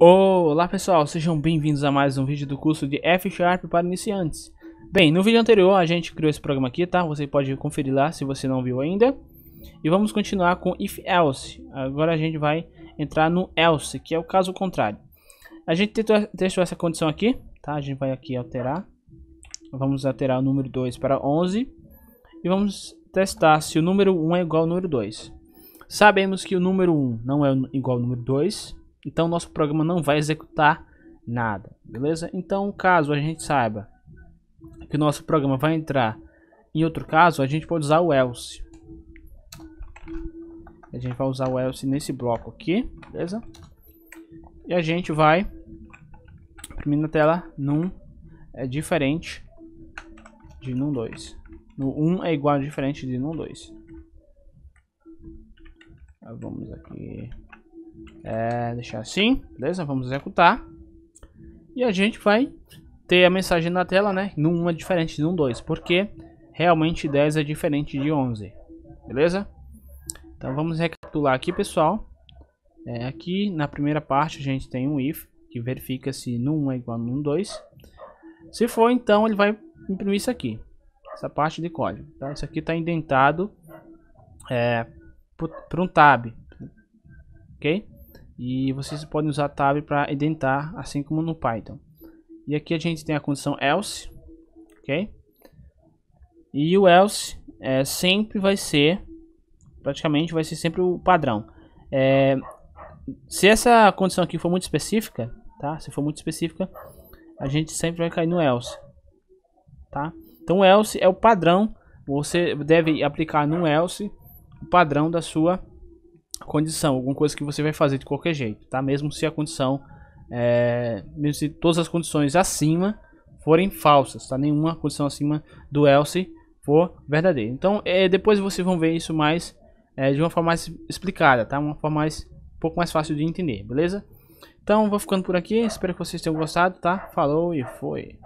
Olá pessoal, sejam bem-vindos a mais um vídeo do curso de F Sharp para iniciantes. Bem, no vídeo anterior a gente criou esse programa aqui, tá? Você pode conferir lá se você não viu ainda. E vamos continuar com if else. Agora a gente vai entrar no else, que é o caso contrário. A gente testou essa condição aqui, tá? A gente vai aqui alterar. Vamos alterar o número 2 para 11. E vamos testar se o número 1 é igual ao número 2. Sabemos que o número 1 não é igual ao número 2, então nosso programa não vai executar nada, beleza? Então caso a gente saiba que o nosso programa vai entrar em outro caso, a gente pode usar o else. A gente vai usar o else nesse bloco aqui, beleza? E a gente vai imprimir na tela num é diferente de num 2. No 1 um é igual a diferente de num 2. Vamos aqui é, deixar assim, beleza? Vamos executar. E a gente vai ter a mensagem na tela, né? Numa diferente de um 2, porque realmente 10 é diferente de 11, beleza? Então vamos recapitular aqui, pessoal. É, aqui na primeira parte a gente tem um if, que verifica se num é igual a num 2. Se for, então ele vai imprimir isso aqui, essa parte de código. Tá? Isso aqui está indentado é, por, um tab, ok? E vocês podem usar tab para indentar, assim como no Python. E aqui a gente tem a condição else, ok? E o else é, sempre vai ser, praticamente vai ser sempre o padrão. É, se essa condição aqui for muito específica, tá? Se for muito específica, a gente sempre vai cair no else, tá? Então o else é o padrão, você deve aplicar no else o padrão da sua condição, alguma coisa que você vai fazer de qualquer jeito, tá? Mesmo se a condição, é, mesmo se todas as condições acima forem falsas, tá? Nenhuma condição acima do else for verdadeira. Então, é, depois vocês vão ver isso mais é, de uma forma mais explicada, tá? Uma forma mais um pouco mais fácil de entender, beleza? Então, vou ficando por aqui. Espero que vocês tenham gostado, tá? Falou e foi.